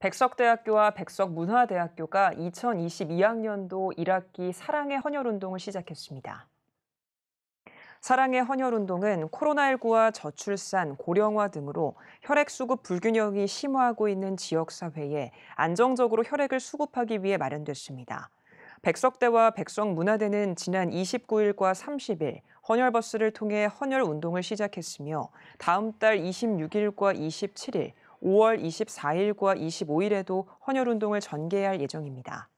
백석대학교와 백석문화대학교가 2022학년도 1학기 사랑의 헌혈운동을 시작했습니다. 사랑의 헌혈운동은 코로나19와 저출산, 고령화 등으로 혈액 수급 불균형이 심화하고 있는 지역사회에 안정적으로 혈액을 수급하기 위해 마련됐습니다. 백석대와 백석문화대는 지난 29일과 30일 헌혈버스를 통해 헌혈운동을 시작했으며 다음 달 26일과 27일 5월 24일과 25일에도 헌혈운동을 전개할 예정입니다.